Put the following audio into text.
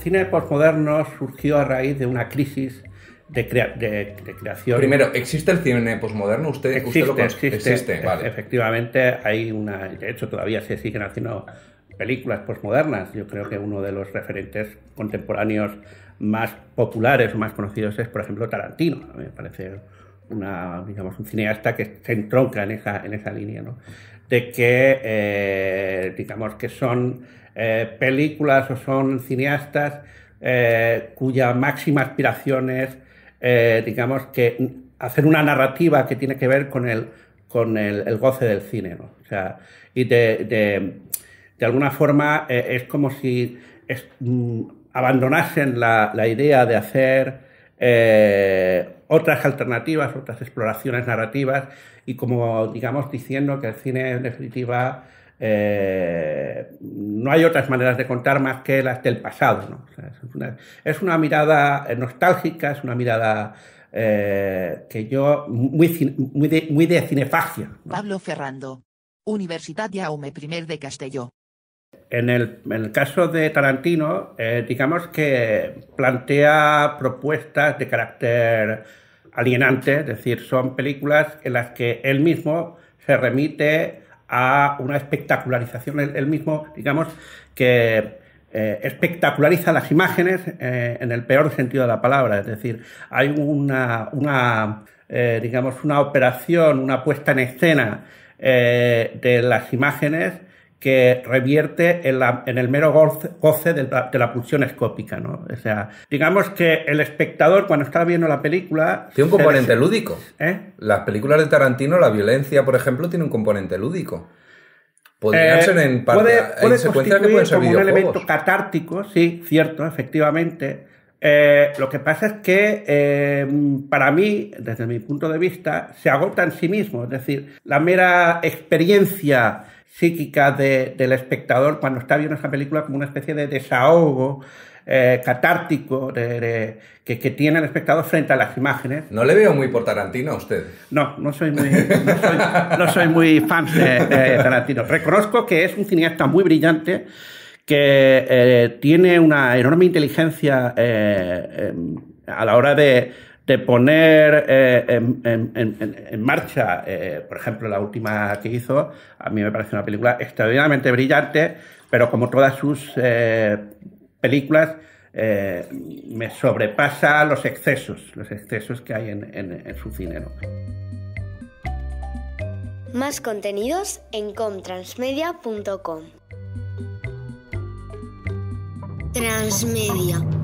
cine postmoderno surgió a raíz de una crisis de, creación. Primero, ¿existe el cine postmoderno? ¿Usted, existe, usted lo existe, existe, Efectivamente, hay una. De hecho, todavía se siguen haciendo películas postmodernas. Yo creo que uno de los referentes contemporáneos más populares o más conocidos es, por ejemplo, Tarantino. Me parece una, digamos, un cineasta que se entronca en esa, en esa línea. ¿no? de que, eh, digamos, que son eh, películas o son cineastas eh, cuya máxima aspiración es, digamos, que hacer una narrativa que tiene que ver con el, con el, goce del cine, y de, alguna forma es como si mm, abandonasen la, la idea de hacer eh, otras alternativas, otras exploraciones narrativas y como digamos diciendo que el cine en definitiva eh, no hay otras maneras de contar más que las del pasado. es, una, mirada eh, nostálgica, es una mirada que yo muy, muy, de, muy de cinefagia. Pablo Ferrando, Universidad Jaume I de Castelló. En el, caso de Tarantino, eh, digamos que plantea propuestas de carácter alienante, es decir, son películas en las que él mismo se remite a una espectacularización, él, mismo, digamos, que eh, espectaculariza las imágenes eh, en el peor sentido de la palabra, es decir, hay una, una digamos, una operación, una puesta en escena de las imágenes que revierte en, la, en el mero goce, de, la, pulsión escópica. ¿no? O sea, digamos que el espectador cuando está viendo la película... Tiene un componente lúdico. ¿Eh? Las películas de Tarantino, la violencia, por ejemplo, tiene un componente lúdico. Podrían eh, ser en parte, puede, puede constituir como un elemento catártico, sí, cierto, efectivamente. Eh, lo que pasa es que eh, para mí, desde mi punto de vista, se agota en sí mismo. Es decir, la mera experiencia psíquica del espectador cuando está viendo esa película como una especie de desahogo eh, catártico que, tiene el espectador frente a las imágenes. No le veo muy por Tarantino a usted. No, no soy muy, no soy, muy fan de, Tarantino. Reconozco que es un cineasta muy brillante, que eh, tiene una enorme inteligencia eh, a la hora de de poner eh, en, marcha, eh, por ejemplo, la última que hizo, a mí me parece una película extraordinariamente brillante, pero como todas sus eh, películas, me sobrepasa los excesos, los excesos que hay en, su cine. Más contenidos en comtransmedia.com. Transmedia.